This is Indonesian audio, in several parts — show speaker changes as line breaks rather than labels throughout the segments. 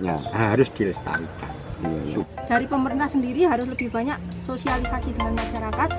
ya. harus dilestarikan. Ya, ya.
Dari pemerintah sendiri harus lebih banyak sosialisasi dengan masyarakat.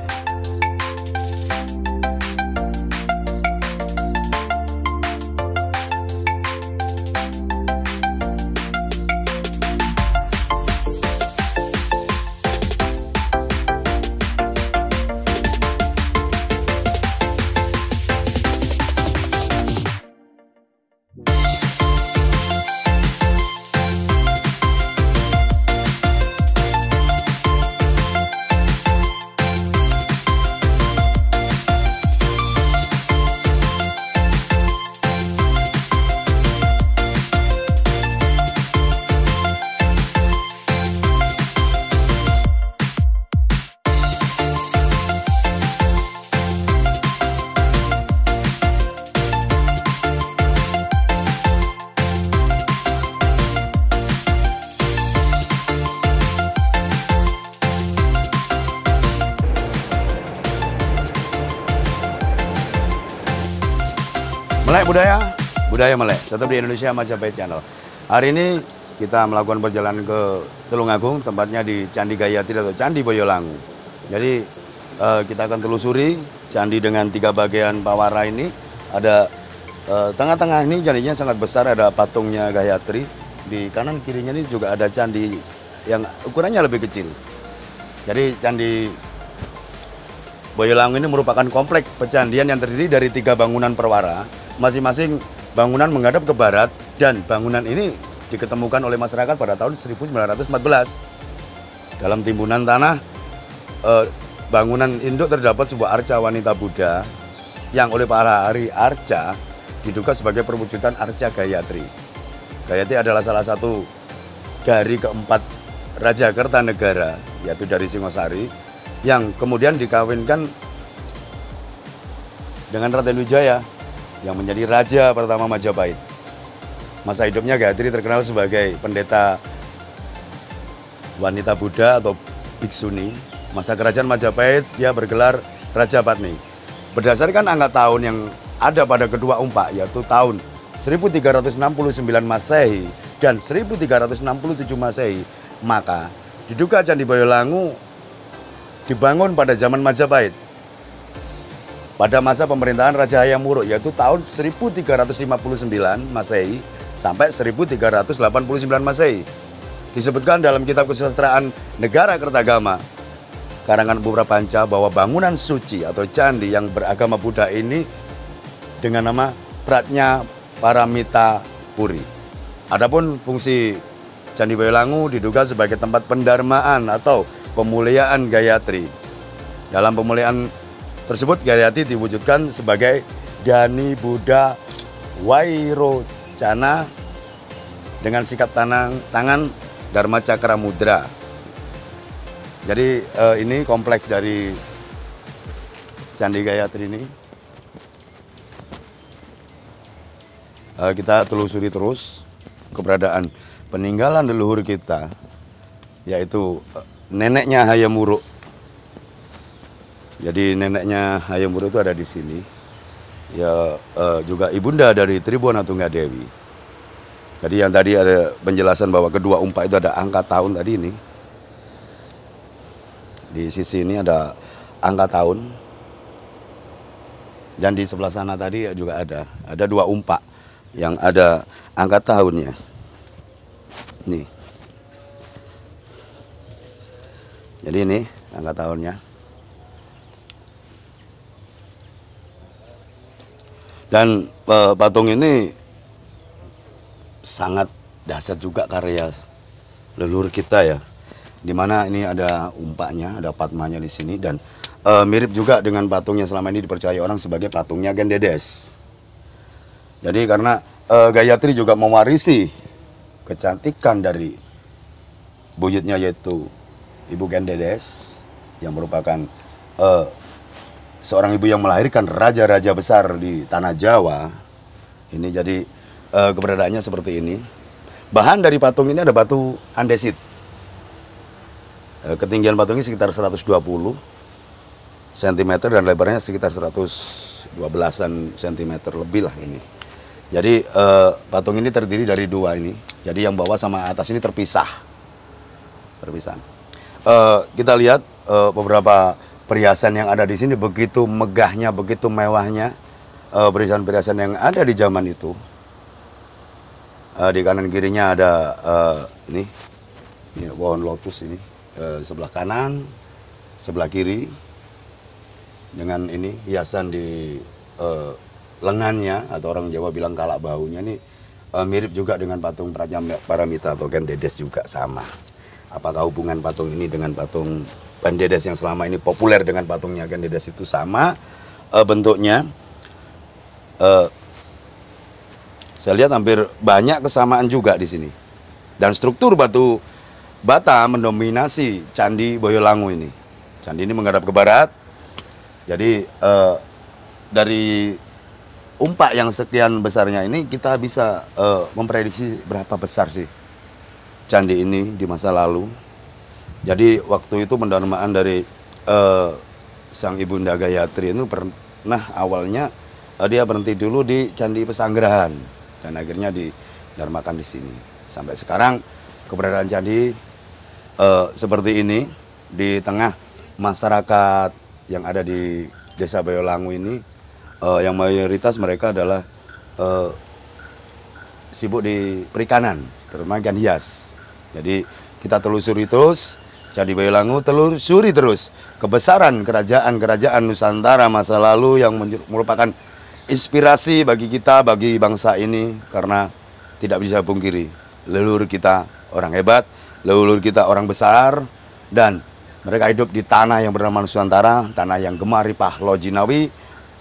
Melek budaya, budaya Melek. Tetap di Indonesia Majapahit Channel. Hari ini kita melakukan perjalanan ke Telungagung, tempatnya di Candi Gayatri atau Candi Boyolangu. Jadi eh, kita akan telusuri candi dengan tiga bagian pawara ini. Ada eh, tengah-tengah ini candinya sangat besar, ada patungnya Gayatri. Di kanan kirinya ini juga ada candi yang ukurannya lebih kecil. Jadi candi Boyolangu ini merupakan komplek pecandian yang terdiri dari tiga bangunan perwara masing-masing bangunan menghadap ke barat dan bangunan ini diketemukan oleh masyarakat pada tahun 1914. Dalam timbunan tanah, eh, bangunan induk terdapat sebuah arca wanita Buddha yang oleh para hari arca diduga sebagai perwujudan arca Gayatri. Gayatri adalah salah satu dari keempat Raja Kertanegara, yaitu dari Singosari, yang kemudian dikawinkan dengan Raden Wijaya yang menjadi raja pertama Majapahit. Masa hidupnya Gayatri terkenal sebagai pendeta wanita Buddha atau Biksuni. Masa kerajaan Majapahit dia bergelar Raja Padmi. Berdasarkan angka tahun yang ada pada kedua umpak yaitu tahun 1369 Masehi dan 1367 Masehi, maka diduga Candi Boyolangu dibangun pada zaman Majapahit pada masa pemerintahan Raja Hayam Wuruk yaitu tahun 1359 Masehi sampai 1389 Masehi. Disebutkan dalam kitab kesusastraan Negara Kertagama karangan Pura Panca bahwa bangunan suci atau candi yang beragama Buddha ini dengan nama Pratnya Paramita Puri. Adapun fungsi Candi Boyolangu diduga sebagai tempat pendarmaan atau pemuliaan Gayatri. Dalam pemuliaan tersebut Gariati diwujudkan sebagai Gani Buddha Wairocana dengan sikap tanang, tangan Dharma Cakra Mudra. Jadi eh, ini kompleks dari Candi Gayatri ini. Eh, kita telusuri terus keberadaan peninggalan leluhur kita yaitu eh, neneknya Hayam jadi neneknya Hayam Wuruk itu ada di sini. Ya uh, juga ibunda dari Tribuana Tunggadewi. Jadi yang tadi ada penjelasan bahwa kedua umpak itu ada angka tahun tadi ini. Di sisi ini ada angka tahun. Dan di sebelah sana tadi juga ada. Ada dua umpak yang ada angka tahunnya. Nih. Jadi ini angka tahunnya. dan uh, patung ini sangat dasar juga karya leluhur kita ya dimana ini ada umpaknya ada patmanya di sini dan uh, mirip juga dengan patung yang selama ini dipercaya orang sebagai patungnya Gendedes jadi karena uh, Gayatri juga mewarisi kecantikan dari buyutnya yaitu Ibu Gendedes yang merupakan uh, seorang ibu yang melahirkan raja-raja besar di tanah Jawa. Ini jadi e, keberadaannya seperti ini. Bahan dari patung ini ada batu andesit. E, ketinggian patungnya sekitar 120 cm dan lebarnya sekitar 112-an cm lebih lah ini. Jadi e, patung ini terdiri dari dua ini. Jadi yang bawah sama atas ini terpisah. Terpisah. kita lihat beberapa perhiasan yang ada di sini begitu megahnya, begitu mewahnya eh, perhiasan-perhiasan yang ada di zaman itu. Eh, di kanan kirinya ada eh, ini, ini pohon lotus ini sebelah kanan, sebelah kiri dengan ini hiasan di lengannya atau orang Jawa bilang kalak baunya ini mirip juga dengan patung prajam, Paramita atau Ken Dedes juga sama apakah hubungan patung ini dengan patung Bandedes yang selama ini populer dengan patungnya Gandedes itu sama e, bentuknya. E, saya lihat hampir banyak kesamaan juga di sini. Dan struktur batu bata mendominasi Candi Boyolangu ini. Candi ini menghadap ke barat. Jadi e, dari umpak yang sekian besarnya ini kita bisa e, memprediksi berapa besar sih candi ini di masa lalu. Jadi waktu itu pendarmaan dari uh, sang ibunda Gayatri itu pernah awalnya uh, dia berhenti dulu di candi Pesanggerahan dan akhirnya didarmakan di sini. Sampai sekarang keberadaan candi uh, seperti ini di tengah masyarakat yang ada di Desa Bayolangu ini uh, yang mayoritas mereka adalah uh, sibuk di perikanan terutama ikan hias. Jadi kita telusuri terus, jadi langu telusuri terus kebesaran kerajaan-kerajaan Nusantara masa lalu yang merupakan inspirasi bagi kita, bagi bangsa ini karena tidak bisa pungkiri leluhur kita orang hebat, leluhur kita orang besar dan mereka hidup di tanah yang bernama Nusantara, tanah yang gemari ripah Lojinawi,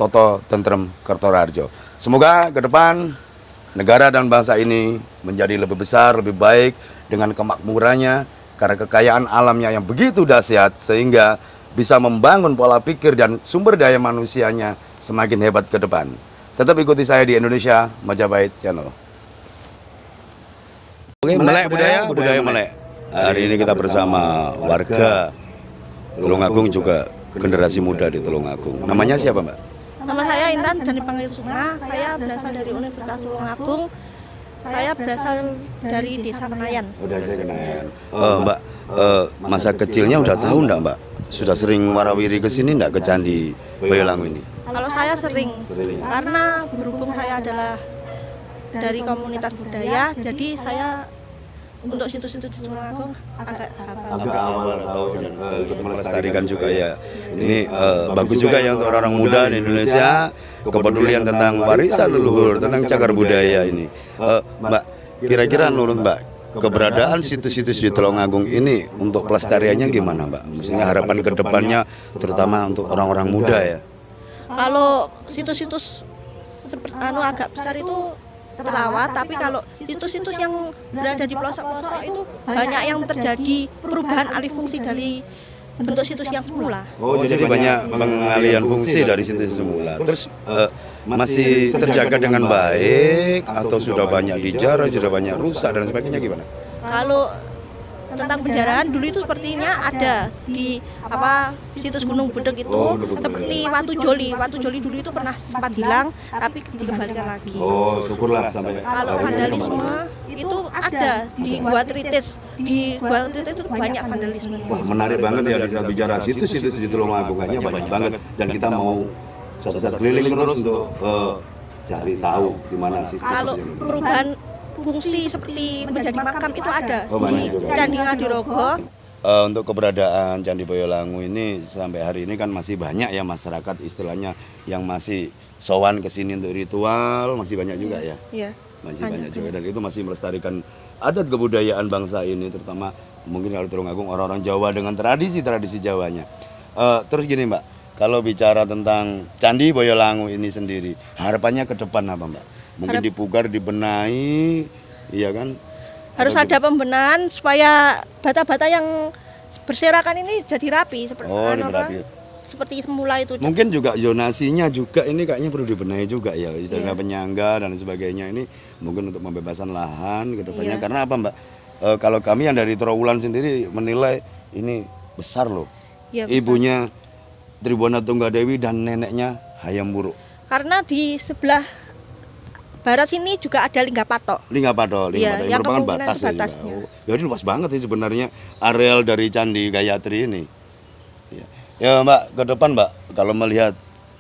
Toto Tentrem Harjo. Semoga ke depan negara dan bangsa ini menjadi lebih besar, lebih baik dengan kemakmurannya karena kekayaan alamnya yang begitu dahsyat sehingga bisa membangun pola pikir dan sumber daya manusianya semakin hebat ke depan. Tetap ikuti saya di Indonesia Majapahit Channel. Oke, Melek budaya, budaya Melek. Hari ini kita bersama warga Tulungagung juga generasi muda di Tulungagung. Namanya siapa, Mbak?
Intan dan dipanggil Suma. Saya berasal dari Universitas Tulungagung. Saya berasal dari Desa Kenayan.
Eh, oh, Desa Kenayan. Uh, mbak, uh, masa kecilnya udah tahu enggak, Mbak? Sudah sering warawiri ke sini enggak ke Candi Boyolangu ini?
Kalau saya sering, karena berhubung saya adalah dari komunitas budaya, jadi saya untuk situs-situs Tulungagung agak apa? Agak awal
atau dan eh, melestarikan juga ya. Iya. Ini uh, bagus juga ya, ya untuk orang-orang muda di Indonesia kepedulian tentang warisan leluhur, tentang cagar budaya ini. Uh, Mbak, kira-kira menurut Mbak keberadaan situs-situs di Agung ini untuk pelestariannya gimana Mbak? Maksudnya harapan kedepannya terutama untuk orang-orang muda ya.
Kalau situs-situs seperti anu agak besar itu terawat tapi kalau situs-situs yang berada di pelosok-pelosok itu banyak yang terjadi perubahan alih fungsi dari bentuk situs yang semula. Oh, oh, jadi, jadi banyak pengalihan fungsi dari situs
semula. Terus uh, masih terjaga dengan baik atau sudah banyak dijarah, sudah banyak rusak dan sebagainya gimana?
Kalau tentang penjaraan dulu itu sepertinya ada di apa situs Gunung Bedek itu oh, seperti Watu Joli. Watu Joli dulu itu pernah sempat hilang tapi dikembalikan lagi.
Oh, syukurlah sampai. Kalau vandalisme
itu ada di Gua Tritis. Di Gua Tritis itu banyak vandalisme. Wah,
menarik banget ya kita bicara situs-situs di Tulung Agung banyak banget dan kita mau satu-satu keliling terus untuk uh, cari tahu di mana situs. Kalau
perubahan fungsi seperti menjadi makam itu ada oh, di Candi Ngadirogo. Uh,
eh, untuk keberadaan Candi Boyolangu ini sampai hari ini kan masih banyak ya masyarakat istilahnya yang masih sowan ke sini untuk ritual masih banyak juga iya, ya. Iya. Masih banyak, banyak juga dan itu masih melestarikan adat kebudayaan bangsa ini terutama mungkin kalau Tulung Agung orang-orang Jawa dengan tradisi-tradisi Jawanya. Uh, terus gini Mbak, kalau bicara tentang Candi Boyolangu ini sendiri, harapannya ke depan apa Mbak? mungkin Harap... dipugar dibenahi iya kan harus ada
pembenahan supaya bata-bata yang berserakan ini jadi rapi seperti oh, anu rapi. seperti semula itu
mungkin juga zonasinya juga ini kayaknya perlu dibenahi juga ya istilah yeah. penyangga dan sebagainya ini mungkin untuk pembebasan lahan kedepannya yeah. karena apa mbak e, kalau kami yang dari Trawulan sendiri menilai ini besar loh yeah, besar. ibunya Tribuana Tunggadewi dan neneknya Hayam Buruk
karena di sebelah barat sini juga ada Lingga Patok.
Lingga Patok, Lingga iya, Patok. Yang, merupakan batas batasnya. Ya, oh, luas banget sih sebenarnya areal dari Candi Gayatri ini. Ya, ya Mbak, ke depan Mbak, kalau melihat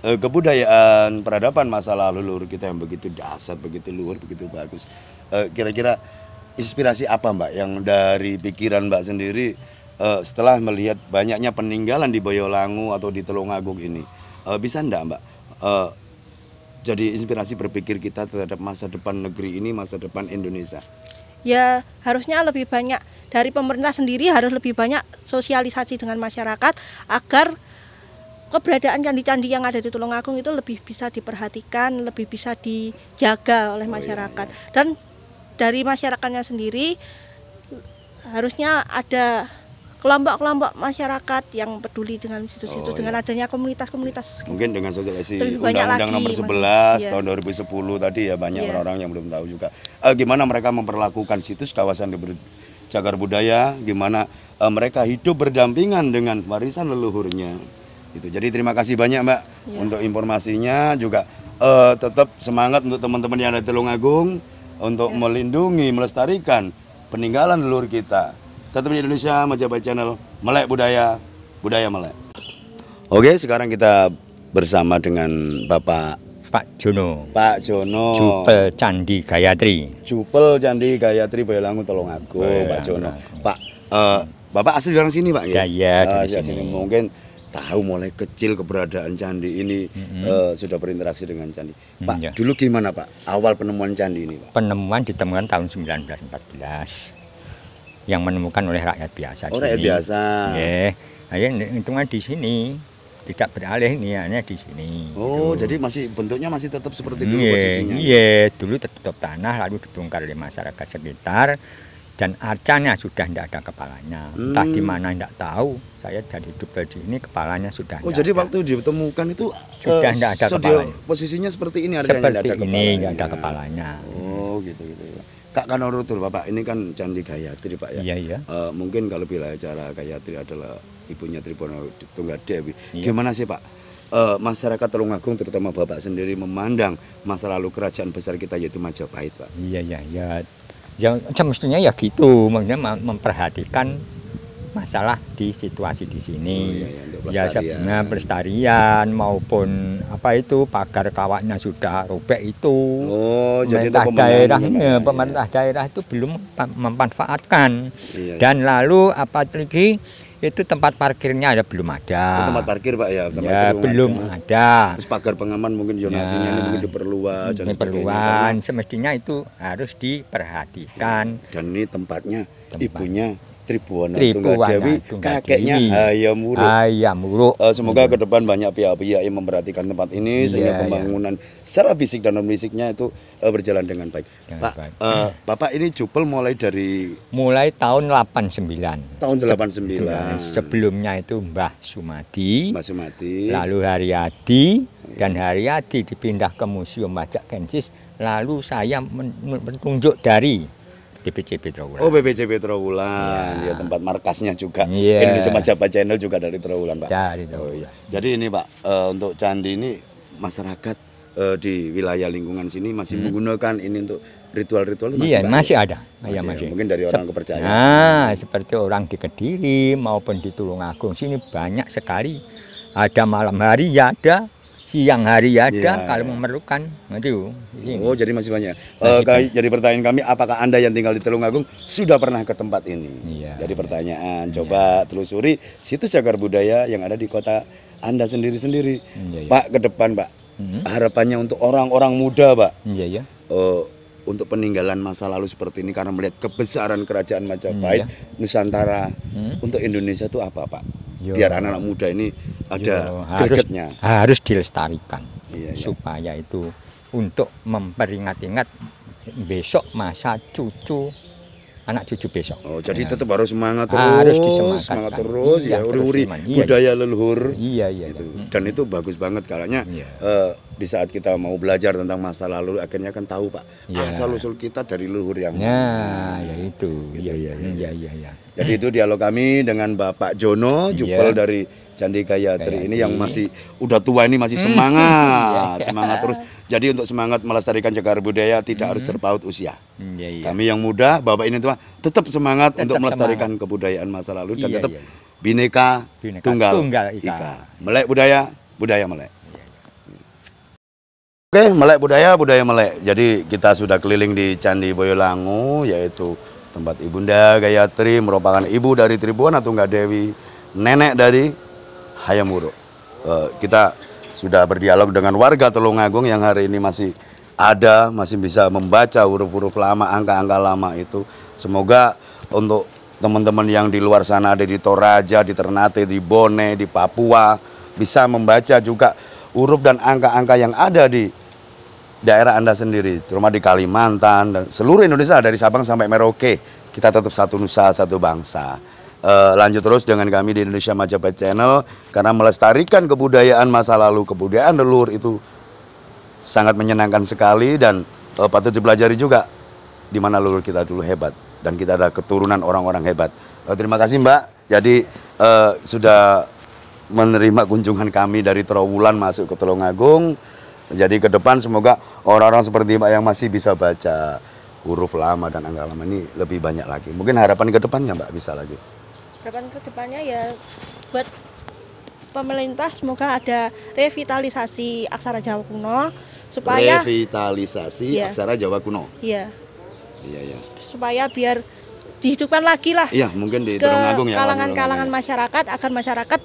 eh, kebudayaan peradaban masa lalu luhur kita yang begitu dasar, begitu luhur, begitu bagus. Eh, kira-kira inspirasi apa Mbak yang dari pikiran Mbak sendiri eh, setelah melihat banyaknya peninggalan di Boyolangu atau di Telungagung ini? Eh, bisa enggak Mbak? Eh, jadi inspirasi berpikir kita terhadap masa depan negeri ini, masa depan Indonesia?
Ya, harusnya lebih banyak dari pemerintah sendiri harus lebih banyak sosialisasi dengan masyarakat agar keberadaan candi-candi yang ada di Tulungagung itu lebih bisa diperhatikan, lebih bisa dijaga oleh oh, iya, masyarakat. Oh, iya. Dan dari masyarakatnya sendiri harusnya ada kelompok-kelompok masyarakat yang peduli dengan situs-situs oh, dengan iya. adanya komunitas-komunitas.
Mungkin dengan sosialisasi Undang-Undang nomor 11 iya. tahun 2010 tadi ya banyak iya. orang-orang yang belum tahu juga. Eh, gimana mereka memperlakukan situs kawasan cagar budaya, gimana eh, mereka hidup berdampingan dengan warisan leluhurnya. Itu. Jadi terima kasih banyak Mbak iya. untuk informasinya juga eh, tetap semangat untuk teman-teman yang ada di Tulungagung untuk iya. melindungi, melestarikan peninggalan leluhur kita tetap di Indonesia Majapahit Channel Melek Budaya Budaya Melek. Oke, sekarang kita bersama dengan Bapak Pak Jono. Pak Jono. Jupel Candi Gayatri. Jupel Candi Gayatri Boyolangu tolong aku Pak Jono. Pak uh, Bapak asli dari sini, Pak ya? Iya, uh, sini. Mungkin tahu mulai kecil keberadaan candi ini mm -hmm. uh, sudah berinteraksi dengan candi. Mm, Pak, mm, dulu gimana Pak awal penemuan candi ini
Pak? Penemuan ditemukan tahun 1914 yang menemukan oleh rakyat biasa. Oh, rakyat biasa. Ya, hanya hitungan di sini tidak beralih niatnya hanya di sini. Oh, gitu. jadi
masih bentuknya masih tetap seperti dulu yeah, posisinya. Iya,
yeah. dulu tertutup tanah lalu dibongkar oleh masyarakat sekitar dan arcanya sudah tidak ada kepalanya. Hmm. Entah di hmm. mana tidak tahu. Saya jadi hidup di ini kepalanya sudah. Oh,
jadi ada. waktu ditemukan itu sudah tidak eh, uh, ada kepalanya. Posisinya seperti ini arcanya seperti ada ini tidak
ada iya. kepalanya.
Oh, gitu gitu. Kak Kanorutul Bapak ini kan Candi Gayatri Pak ya. Iya iya. E, mungkin kalau bila acara Gayatri adalah ibunya Tripono Tunggadewi. Iya. Gimana sih Pak? E, masyarakat Tulungagung terutama Bapak sendiri memandang masa lalu kerajaan besar kita yaitu Majapahit Pak. Iya iya ya.
Yang semestinya ya gitu, maksudnya memperhatikan masalah di situasi di sini. Oh, iya, iya ya sebenarnya pelestarian maupun apa itu pagar kawatnya sudah robek itu. Oh, jadi pemerintah daerahnya, ya. pemerintah daerah itu belum memanfaatkan. Iya, iya, Dan lalu apa lagi itu tempat parkirnya ada belum ada. Oh, tempat
parkir Pak ya, tempat ya belum ada. ada. Terus pagar pengaman mungkin
ya, zonasinya ya, ini mungkin diperluas. Diperluas, ya? semestinya itu harus diperhatikan.
Dan ini tempatnya Tempat. ibunya Tribuana Tunggal Dewi nah, kakeknya Ayam Wuruk. Ayam Wuruk. Uh, eh, semoga hmm. ke depan banyak pihak-pihak yang memperhatikan tempat ini yeah, sehingga iya. pembangunan yeah. secara fisik dan non fisiknya itu uh, berjalan dengan baik. Dengan Pak, Uh, eh, yeah. Bapak ini
jupel mulai dari mulai tahun 89. Tahun 89. Sebelumnya itu Mbah Sumadi. Mbah Sumadi. Lalu Haryadi iya. dan Haryadi dipindah ke Museum Pajak Kensis lalu saya
menunjuk
dari BPCB Trawulan.
Oh, BPCB Trawulan. Ya. ya tempat markasnya juga. Ya. Indonesia Majapahit Channel juga dari Trawulan, Pak. Dari Oh, iya. Jadi ini, Pak, uh, untuk candi ini masyarakat uh, di wilayah lingkungan sini masih hmm. menggunakan ini untuk ritual-ritual iya, masih Iya, masih ada. Masih, ya, masih. Mungkin dari orang Sep kepercayaan.
Nah, seperti orang di Kediri maupun di Tulungagung sini banyak sekali ada malam hari ya ada siang hari ada yeah. kalau iya.
memerlukan nanti Oh jadi masih banyak. Eh, masih uh, jadi pertanyaan kami apakah anda yang tinggal di Telungagung sudah pernah ke tempat ini? Yeah. Jadi pertanyaan iya. coba yeah. telusuri situs cagar budaya yang ada di kota anda sendiri sendiri. Iya, yeah, yeah. Pak ke depan Pak hmm harapannya untuk orang-orang muda Pak. Iya yeah, oh, uh, untuk peninggalan masa lalu seperti ini karena melihat kebesaran kerajaan Majapahit, mm, Nusantara mm. untuk Indonesia itu apa Pak?
Yo. Biar anak-anak muda
ini ada gitu. gregetnya. Harus, harus
dilestarikan iya, iya. supaya itu untuk memperingat-ingat besok masa cucu
anak cucu besok. Oh, jadi ya. tetap harus semangat terus, harus semangat terus iya, ya uri-uri iya, budaya iya. leluhur. Iya, iya. Gitu. Iya. Dan itu bagus banget kalanya iya. uh, di saat kita mau belajar tentang masa lalu akhirnya kan tahu Pak iya. asal usul kita dari leluhur yang Ya, ya itu. Gitu. Iya, iya, iya, hmm. iya, iya, iya. Jadi itu dialog kami dengan Bapak Jono Jupel iya. dari Candi Gayatri ini yang masih udah tua ini masih hmm. semangat, semangat terus. Jadi untuk semangat melestarikan cagar budaya tidak harus hmm. terpaut usia. ya, ya. Kami yang muda, bapak ini tua tetap semangat tetap untuk melestarikan semangat. kebudayaan masa lalu dan ya, tetap iya, ya. bineka, bineka tunggal, tunggal ika. ika. Melek budaya, budaya melek. Iya, iya. Oke, Melek Budaya, Budaya Melek. Jadi kita sudah keliling di Candi Boyolangu, yaitu tempat Ibunda Gayatri, merupakan ibu dari atau enggak Dewi, nenek dari Hayamuro. Uh, eh, kita sudah berdialog dengan warga Telungagung yang hari ini masih ada, masih bisa membaca huruf-huruf lama, angka-angka lama itu. Semoga untuk teman-teman yang di luar sana ada di Toraja, di Ternate, di Bone, di Papua bisa membaca juga huruf dan angka-angka yang ada di daerah Anda sendiri, terutama di Kalimantan dan seluruh Indonesia dari Sabang sampai Merauke. Kita tetap satu nusa, satu bangsa. Uh, lanjut terus dengan kami di Indonesia Majapahit Channel karena melestarikan kebudayaan masa lalu, kebudayaan leluhur itu sangat menyenangkan sekali dan uh, patut dipelajari juga di mana leluhur kita dulu hebat dan kita ada keturunan orang-orang hebat. Uh, terima kasih Mbak. Jadi uh, sudah menerima kunjungan kami dari Trawulan masuk ke Tulungagung. Jadi ke depan semoga orang-orang seperti Mbak yang masih bisa baca huruf lama dan angka lama ini lebih banyak lagi. Mungkin harapan ke depannya Mbak bisa lagi
harapan kedepannya ya buat pemerintah semoga ada revitalisasi aksara Jawa kuno supaya
revitalisasi ya. aksara Jawa kuno. Iya. Iya ya.
Supaya biar dihidupkan lagi lah. Iya,
mungkin di ke ya. Kalangan-kalangan ya.
masyarakat agar masyarakat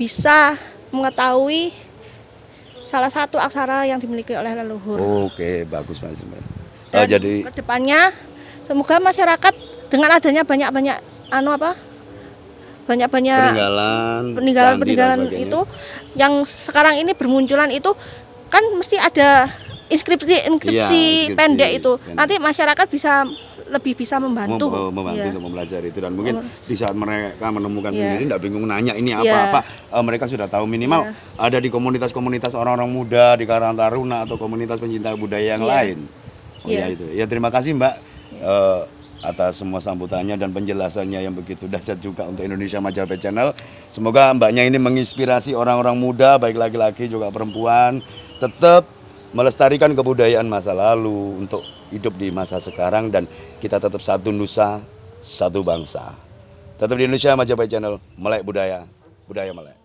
bisa mengetahui salah satu aksara yang dimiliki oleh leluhur.
Oke, bagus Mas. Dan oh, jadi
kedepannya semoga masyarakat dengan adanya banyak-banyak anu apa? banyak-banyak
peninggalan peninggalan-peninggalan itu
yang sekarang ini bermunculan itu kan mesti ada inskripsi inskripsi, ya, pendek itu pendek. nanti masyarakat bisa lebih bisa membantu Mem membantu ya. untuk
mempelajari itu dan mungkin oh. di saat mereka menemukan ya. sendiri tidak bingung nanya ini apa ya. apa eh, mereka sudah tahu minimal ya. ada di komunitas-komunitas orang-orang muda di Karang Taruna atau komunitas pencinta budaya yang ya. lain oh ya. ya itu ya terima kasih Mbak ya. uh, atas semua sambutannya dan penjelasannya yang begitu dahsyat juga untuk Indonesia Majapahit Channel. Semoga mbaknya ini menginspirasi orang-orang muda, baik laki-laki juga perempuan, tetap melestarikan kebudayaan masa lalu untuk hidup di masa sekarang dan kita tetap satu nusa, satu bangsa. Tetap di Indonesia Majapahit Channel, Melek Budaya, Budaya Melek.